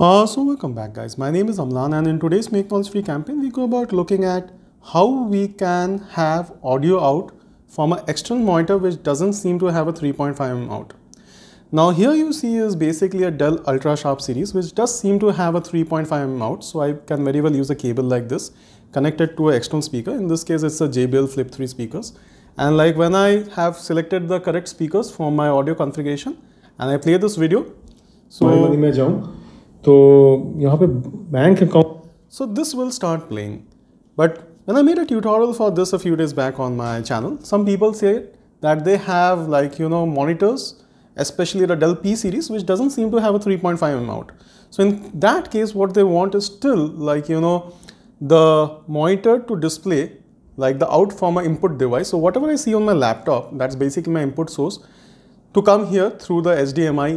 Uh, so welcome back guys, my name is Amlan and in today's Make Knowledge Free campaign we go about looking at how we can have audio out from an external monitor which doesn't seem to have a 3.5mm out. Now here you see is basically a Dell Ultra Sharp series which does seem to have a 3.5mm out so I can very well use a cable like this connected to an external speaker. In this case it's a JBL Flip 3 speakers and like when I have selected the correct speakers for my audio configuration and I play this video. So, तो यहाँ पे bank account So this will start playing. But when I made a tutorial for this a few days back on my channel, some people said that they have like, you know, monitors, especially the Dell P series, which doesn't seem to have a 3.5mm out. So in that case, what they want is still like, you know, the monitor to display like the out from my input device. So whatever I see on my laptop, that's basically my input source to come here through the HDMI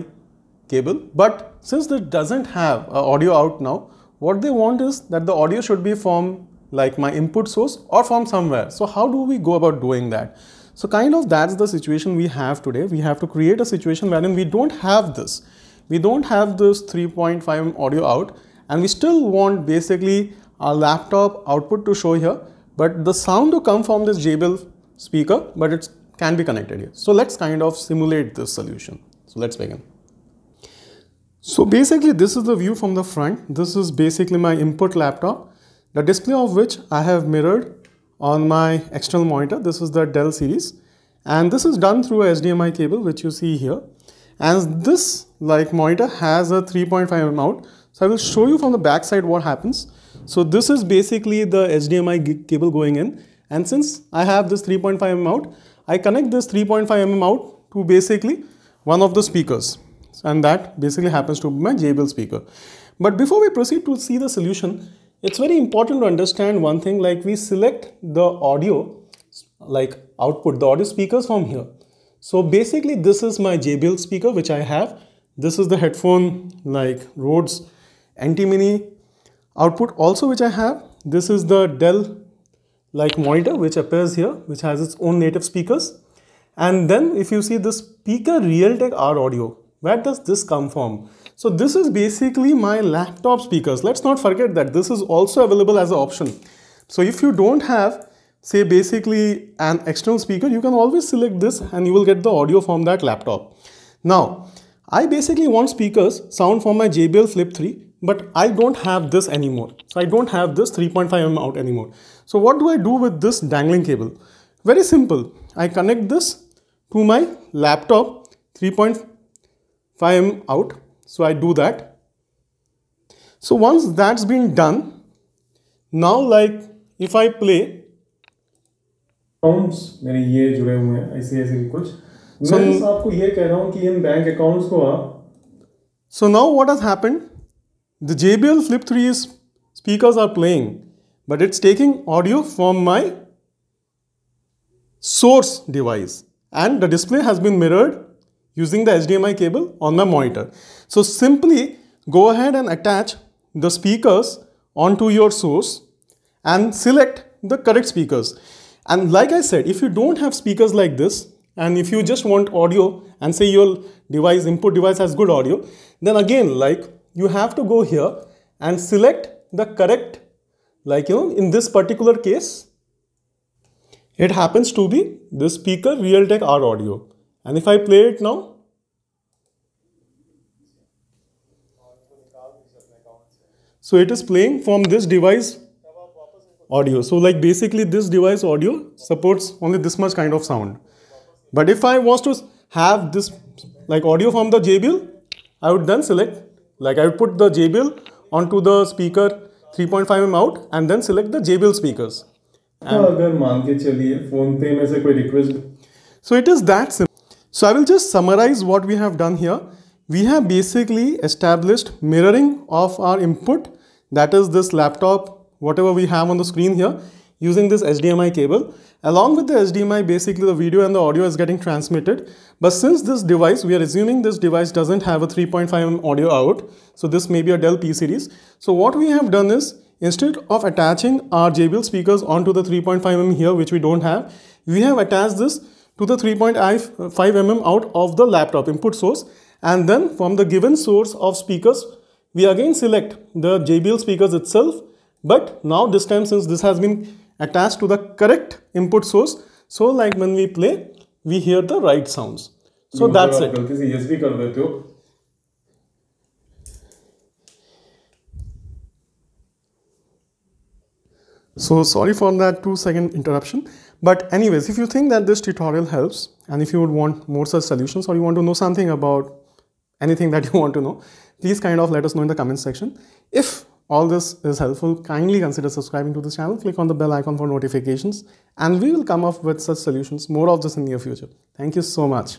cable. But since this doesn't have audio out now, what they want is that the audio should be from like my input source or from somewhere. So how do we go about doing that? So kind of that's the situation we have today. We have to create a situation wherein we don't have this. We don't have this 3.5 audio out and we still want basically our laptop output to show here but the sound to come from this JBL speaker but it can be connected here. So let's kind of simulate this solution. So let's begin. So basically this is the view from the front. This is basically my input laptop, the display of which I have mirrored on my external monitor. This is the Dell series and this is done through a HDMI cable which you see here. And this like monitor has a 3.5 mm out. So I will show you from the back side what happens. So this is basically the HDMI cable going in. And since I have this 3.5 mm out, I connect this 3.5 mm out to basically one of the speakers and that basically happens to be my JBL speaker. But before we proceed to see the solution, it's very important to understand one thing like we select the audio like output the audio speakers from here. So basically this is my JBL speaker which I have. This is the headphone like Rhodes anti-mini output also which I have. This is the Dell like monitor which appears here which has its own native speakers. And then if you see the speaker Realtek R audio where does this come from? So this is basically my laptop speakers. Let's not forget that this is also available as an option. So if you don't have, say basically an external speaker, you can always select this and you will get the audio from that laptop. Now, I basically want speakers sound from my JBL Flip 3, but I don't have this anymore. So I don't have this 3.5mm out anymore. So what do I do with this dangling cable? Very simple. I connect this to my laptop 3.5 if I am out so I do that so once that's been done now like if I play accounts, मेरे ये जुड़े हुए हैं ऐसे ऐसे कुछ so, मैं आपको ये कह रहा हूँ कि इन बैंक अकाउंट्स को आप So now what has happened? The JBL Flip 3 is speakers are playing but it's taking audio from my source device and the display has been mirrored using the HDMI cable on my monitor. So simply go ahead and attach the speakers onto your source and select the correct speakers. And like I said, if you don't have speakers like this, and if you just want audio and say your device, input device has good audio, then again, like you have to go here and select the correct, like, you know, in this particular case, it happens to be the speaker Realtek R audio. And if I play it now, so it is playing from this device audio. So like basically this device audio supports only this much kind of sound. But if I was to have this like audio from the JBL, I would then select like I would put the JBL onto the speaker 3.5 mm out and then select the JBL speakers. And, अगर मान के चलिए phone पे में से कोई request so I will just summarize what we have done here. We have basically established mirroring of our input, that is this laptop, whatever we have on the screen here, using this HDMI cable. Along with the HDMI, basically the video and the audio is getting transmitted. But since this device, we are assuming this device doesn't have a 3.5mm audio out. So this may be a Dell P-Series. So what we have done is, instead of attaching our JBL speakers onto the 3.5mm here, which we don't have, we have attached this to the 3.5 uh, mm out of the laptop input source and then from the given source of speakers we again select the JBL speakers itself but now this time since this has been attached to the correct input source so like when we play we hear the right sounds so that's it. So sorry for that two second interruption. But anyways, if you think that this tutorial helps and if you would want more such solutions or you want to know something about anything that you want to know, please kind of let us know in the comment section. If all this is helpful, kindly consider subscribing to this channel, click on the bell icon for notifications and we will come up with such solutions, more of this in near future. Thank you so much.